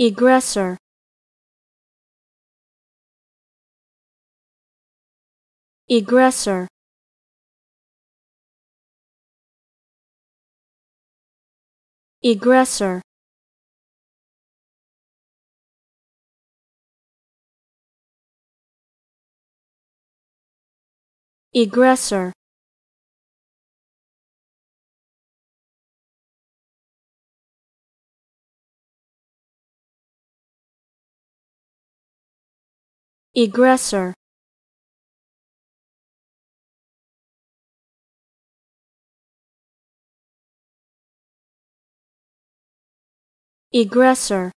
Aggressor Aggressor Aggressor Aggressor Egressor Egressor